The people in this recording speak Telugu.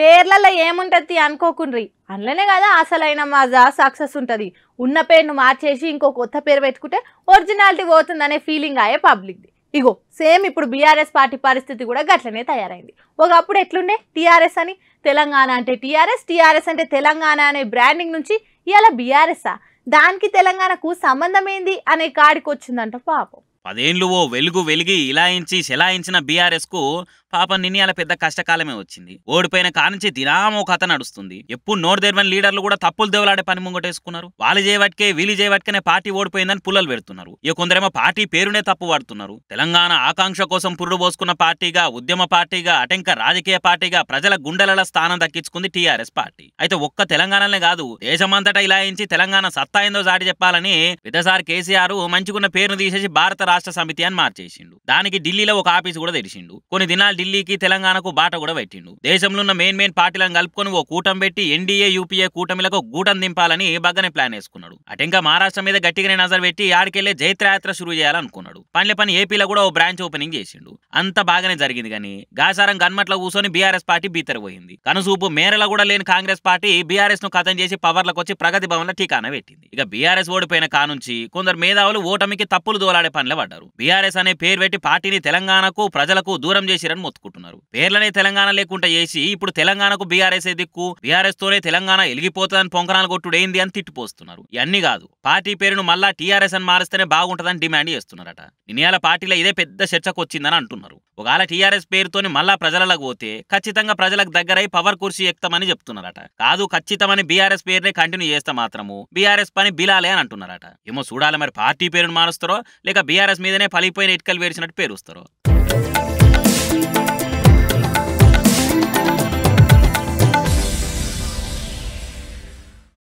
పేర్లలో ఏముంటుంది అనుకోకుండ్రి అందులోనే కదా అసలైన మాజా సక్సెస్ ఉంటుంది ఉన్న పేరును మార్చేసి ఇంకో కొత్త పేరు పెట్టుకుంటే ఒరిజినాలిటీ పోతుందనే ఫీలింగ్ అయ్యే పబ్లిక్ది ఇగో సేమ్ ఇప్పుడు బీఆర్ఎస్ పార్టీ పరిస్థితి కూడా గట్లనే తయారైంది ఒకప్పుడు ఎట్లుండే టీఆర్ఎస్ అని తెలంగాణ అంటే టీఆర్ఎస్ టీఆర్ఎస్ అంటే తెలంగాణ అనే బ్రాండింగ్ నుంచి ఇలా బీఆర్ఎస్ఆ దానికి తెలంగాణకు సంబంధం ఏంది అనే కాడికి వచ్చిందంట పాపం పదేండ్లు ఓ వెలుగు వెలిగి ఇలాయించి శిలాయించిన బీఆర్ఎస్కు పాపం నిన్నయాల పెద్ద కష్టకాలమే వచ్చింది ఓడిపోయిన కానుంచి దినామో కథ నడుస్తుంది ఎప్పుడు నోరు తెరవని లీడర్లు కూడా తప్పులు దేవులాడే పని ముంగటేసుకున్నారు వాళ్ళు చేయబట్కే వీళ్ళు చేయబట్కనే పార్టీ ఓడిపోయిందని పుల్లలు పెడుతున్నారు ఇక కొందరేమో పార్టీ పేరునే తప్పు వాడుతున్నారు తెలంగాణ ఆకాంక్ష కోసం పురుడు పోసుకున్న పార్టీగా ఉద్యమ పార్టీగా అటెంక రాజకీయ పార్టీగా ప్రజల గుండెలలో స్థానం దక్కించుకుంది టీఆర్ఎస్ పార్టీ అయితే ఒక్క తెలంగాణనే కాదు దేశమంతటా ఇచ్చి తెలంగాణ సత్తా ఏందో జాడి చెప్పాలని పెద్దసారి కేసీఆర్ మంచిగున్న పేరును తీసేసి భారత రాష్ట్ర సమితి అని మార్చేసిండు దానికి ఢిల్లీలో ఒక ఆఫీస్ కూడా తెరిచిండు కొన్ని దినాలు ఢిల్లీకి తెలంగాణకు బాట కూడా పెట్టిండు దేశంలో ఉన్న మెయిన్ మెయిన్ పార్టీలను కలుపుకొని ఓ కూటమి పెట్టి ఎన్డీఏ యూపీఏ కూటమిలకు గూటం దింపాలని బగ్గనే ప్లాన్ వేసుకున్నాడు అటు ఇంకా మహారాష్ట్ర మీద గట్టిగానే నజర్ పెట్టి ఆడికెళ్లే జైత్రయాత్ర షురూ చేయాలనుకున్నాడు పనిలే పని ఏపీలో కూడా ఓ బ్రాంచ్ ఓపెనింగ్ చేసిండు అంత బాగానే జరిగింది కానీ గాసారం గన్మట్ల కూర్చొని బీఆర్ఎస్ పార్టీ బీతరిపోయింది కనుసూపు మేరలో కూడా లేని కాంగ్రెస్ పార్టీ బీఆర్ఎస్ ను కథం చేసి పవర్లకు వచ్చి ప్రగతి భవన్ లో టీకాన పెట్టింది ఇక బీఆర్ఎస్ ఓడిపోయిన కానుంచి కొందరు మేధావులు ఓటమికి తప్పులు దోలాడే పనిలో పడ్డారు బీఆర్ఎస్ అనే పేరు పెట్టి పార్టీని తెలంగాణకు ప్రజలకు దూరం చేసిరని మొత్తుకుంటున్నారు పేర్లనే తెలంగాణ లేకుండా చేసి ఇప్పుడు తెలంగాణకు బీఆర్ఎస్ దిక్కు బీఆర్ఎస్ తోనే తెలంగాణ ఎలిగిపోతుందని పొంగనాలు కొట్టుడేంది అని తిట్టిపోస్తున్నారు ఇవన్నీ కాదు పార్టీ పేరును మళ్ళా టీఆర్ఎస్ అని మారిస్తేనే బాగుంటుందని డిమాండ్ చేస్తున్నారట నిన్నయాల పార్టీలో ఇదే పెద్ద చర్చకు వచ్చిందని అంటున్నారు ఒకవేళ టీఆర్ఎస్ పేరుతోని మళ్ళా ప్రజలకు పోతే ఖచ్చితంగా ప్రజలకు దగ్గరై పవర్ కుర్చీ ఎక్కుతామని చెప్తున్నారట కాదు ఖచ్చితమని బీఆర్ఎస్ పేరునే కంటిన్యూ చేస్తే మాత్రము బీఆర్ఎస్ పని బిలాలే అని అంటున్నారట ఏమో చూడాలి మరి పార్టీ పేరును మారుస్తారో లేక బీఆర్ఎస్ మీదనే పలిపోయిన ఇటుకలు వేడిచినట్టు పేరుస్తారో